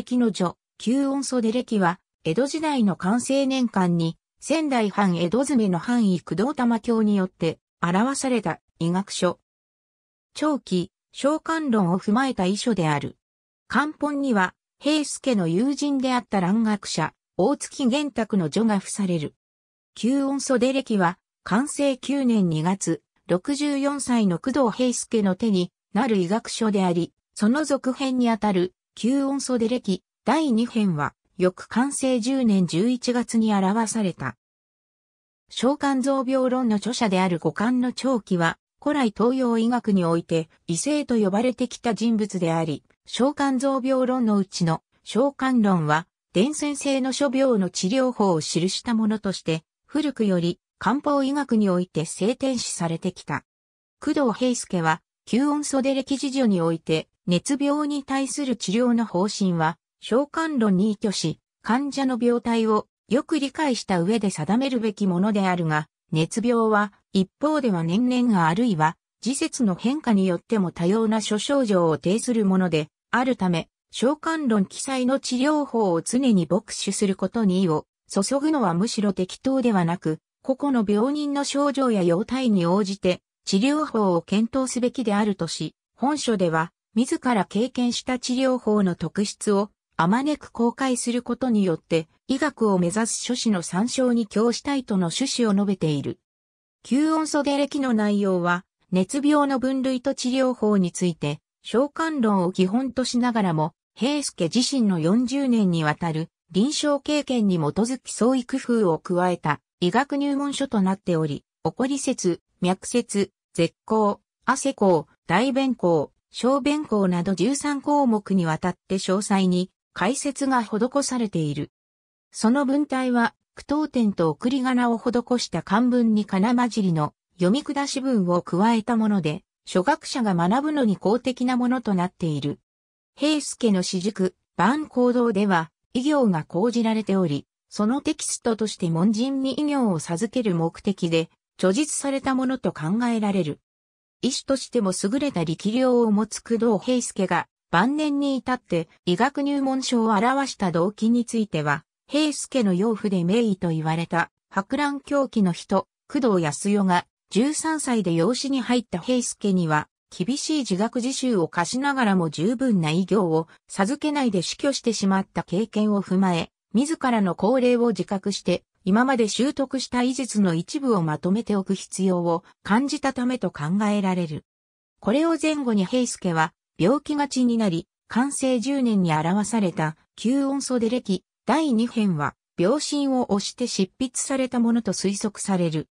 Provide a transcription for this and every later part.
暦の女、旧音素出キは、江戸時代の完成年間に、仙台藩江戸詰の範囲工藤玉教によって、表された医学書。長期、召喚論を踏まえた遺書である。漢本には、平助の友人であった蘭学者、大月玄卓の女が付される。旧音素出キは、完成9年2月、64歳の工藤平助の手になる医学書であり、その続編にあたる旧音素で歴、第2編は、翌完成10年11月に表された。小肝臓病論の著者である五感の長期は、古来東洋医学において異性と呼ばれてきた人物であり、小肝臓病論のうちの小肝論は、伝染性の諸病の治療法を記したものとして、古くより漢方医学において性転視されてきた。工藤平介は、旧音素で歴史上において、熱病に対する治療の方針は、召喚論に依拠し、患者の病態をよく理解した上で定めるべきものであるが、熱病は一方では年々あるいは、時節の変化によっても多様な諸症状を呈するもので、あるため、召喚論記載の治療法を常に牧取することに意を注ぐのはむしろ適当ではなく、個々の病人の症状や様態に応じて治療法を検討すべきであるとし、本書では自ら経験した治療法の特質をあまねく公開することによって、医学を目指す諸子の参照に供したいとの趣旨を述べている。吸音素下歴の内容は、熱病の分類と治療法について、召喚論を基本としながらも、平助自身の40年にわたる臨床経験に基づき創意工夫を加えた医学入門書となっており、起こり説、脈説、絶行、汗行、大便行、小弁項など13項目にわたって詳細に解説が施されている。その文体は、句読点と送り仮名を施した漢文に金混じりの読み下し文を加えたもので、初学者が学ぶのに公的なものとなっている。平助の私塾、万行動では、異行が講じられており、そのテキストとして門人に異行を授ける目的で、著述されたものと考えられる。医師としても優れた力量を持つ工藤平介が、晩年に至って医学入門書を表した動機については、平介の養父で名医と言われた、博覧狂気の人、工藤康代が、13歳で養子に入った平介には、厳しい自学自習を課しながらも十分な医業を授けないで死去してしまった経験を踏まえ、自らの高齢を自覚して今まで習得した医術の一部をまとめておく必要を感じたためと考えられる。これを前後に平助は病気がちになり、完成10年に表された旧音素で歴第2編は病心を押して執筆されたものと推測される。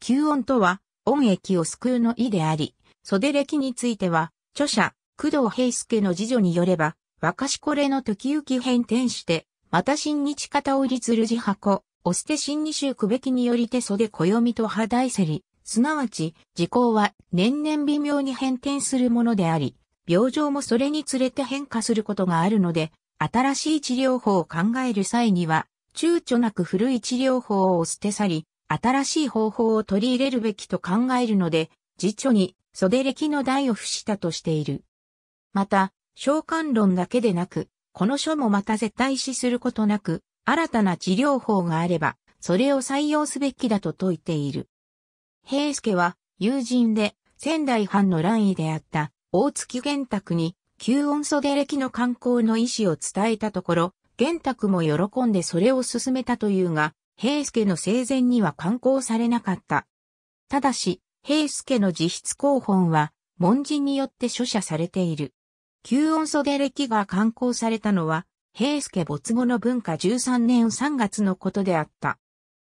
旧音とは音液を救うの意であり、袖歴については著者工藤平助の次女によれば、若しこれの時行変転して、また新日片折り鶴字箱、オステ新二州区べきにより手袖暦と派大せり、すなわち、時効は年々微妙に変転するものであり、病状もそれにつれて変化することがあるので、新しい治療法を考える際には、躊躇なく古い治療法を捨て去り、新しい方法を取り入れるべきと考えるので、辞書に袖歴の代を付したとしている。また、召喚論だけでなく、この書もまた絶対視することなく、新たな治療法があれば、それを採用すべきだと説いている。平助は、友人で、仙台藩の乱位であった、大月玄卓に、旧音袖歴の観光の意思を伝えたところ、玄卓も喜んでそれを進めたというが、平助の生前には観光されなかった。ただし、平助の自筆広本は、門人によって書写されている。旧音袖歴が観光されたのは、平助没後の文化13年3月のことであった。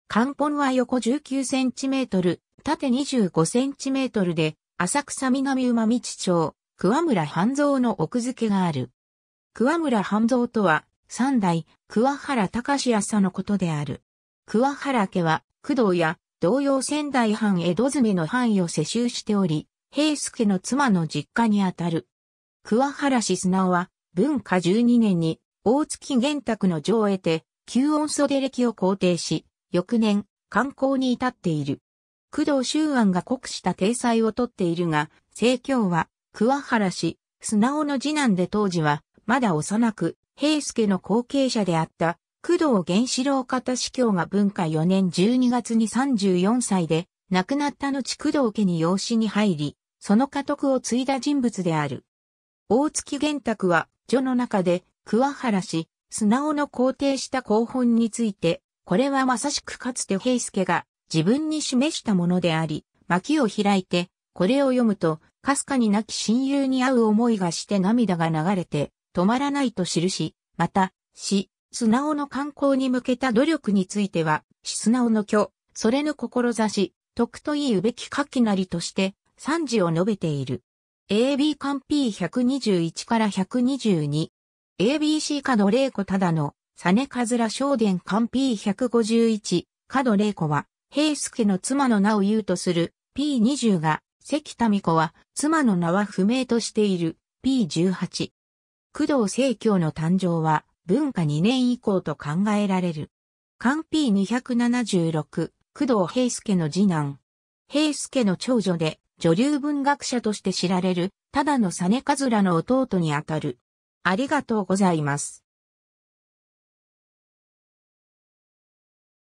漢本は横19センチメートル、縦25センチメートルで、浅草南馬道町、桑村半蔵の奥付けがある。桑村半蔵とは、三代、桑原隆康のことである。桑原家は、工藤や、同様仙台藩江戸詰めの範囲を世襲しており、平助の妻の実家にあたる。桑原氏砂は、文化12年に、大月玄卓の女を得て、旧音袖歴を肯定し、翌年、観光に至っている。工藤周安が国した体裁をとっているが、政教は、桑原氏、砂尾の次男で当時は、まだ幼く、平助の後継者であった、工藤源四郎方司教が文化4年12月に34歳で、亡くなった後工藤家に養子に入り、その家督を継いだ人物である。大月玄卓は、女の中で、桑原氏、素直の肯定した後本について、これはまさしくかつて平助が自分に示したものであり、薪を開いて、これを読むと、かすかに亡き親友に会う思いがして涙が流れて、止まらないと記し、また、死、素直の観光に向けた努力については、素直の虚、それぬ志、徳というべき書きなりとして、賛辞を述べている。AB 官 P121 から122 ABC 角玲子ただの、サネカズラ商伝館 P151、角玲子は、平助の妻の名を言うとする P20 が、関民子は、妻の名は不明としている P18。工藤正教の誕生は、文化2年以降と考えられる。館 P276、工藤平助の次男。平助の長女で、女流文学者として知られる、ただのサネカズラの弟にあたる。ありがとうございます。